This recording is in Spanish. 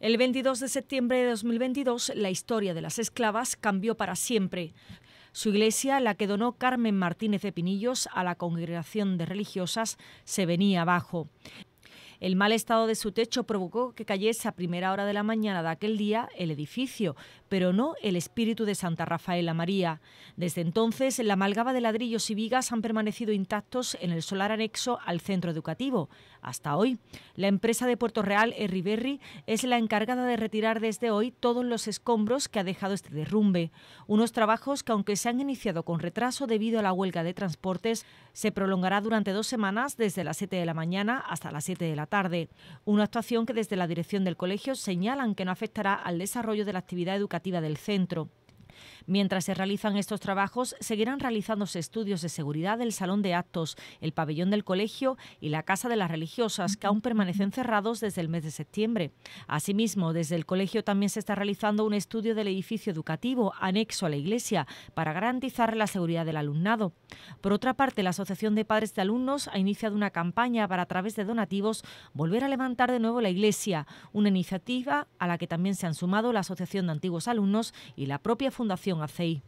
El 22 de septiembre de 2022, la historia de las esclavas cambió para siempre. Su iglesia, la que donó Carmen Martínez de Pinillos a la Congregación de Religiosas, se venía abajo. El mal estado de su techo provocó que cayese a primera hora de la mañana de aquel día el edificio, pero no el espíritu de Santa Rafaela María. Desde entonces, la malgaba de ladrillos y vigas han permanecido intactos en el solar anexo al centro educativo. Hasta hoy, la empresa de Puerto Real, Herriberri, es la encargada de retirar desde hoy todos los escombros que ha dejado este derrumbe. Unos trabajos que, aunque se han iniciado con retraso debido a la huelga de transportes, se prolongará durante dos semanas desde las 7 de la mañana hasta las 7 de la tarde. Una actuación que desde la dirección del colegio señalan que no afectará al desarrollo de la actividad educativa del centro. Mientras se realizan estos trabajos, seguirán realizándose estudios de seguridad del salón de actos, el pabellón del colegio y la casa de las religiosas, que aún permanecen cerrados desde el mes de septiembre. Asimismo, desde el colegio también se está realizando un estudio del edificio educativo anexo a la iglesia para garantizar la seguridad del alumnado. Por otra parte, la Asociación de Padres de Alumnos ha iniciado una campaña para a través de donativos volver a levantar de nuevo la iglesia, una iniciativa a la que también se han sumado la Asociación de Antiguos Alumnos y la propia Fundación Fundación ACEI.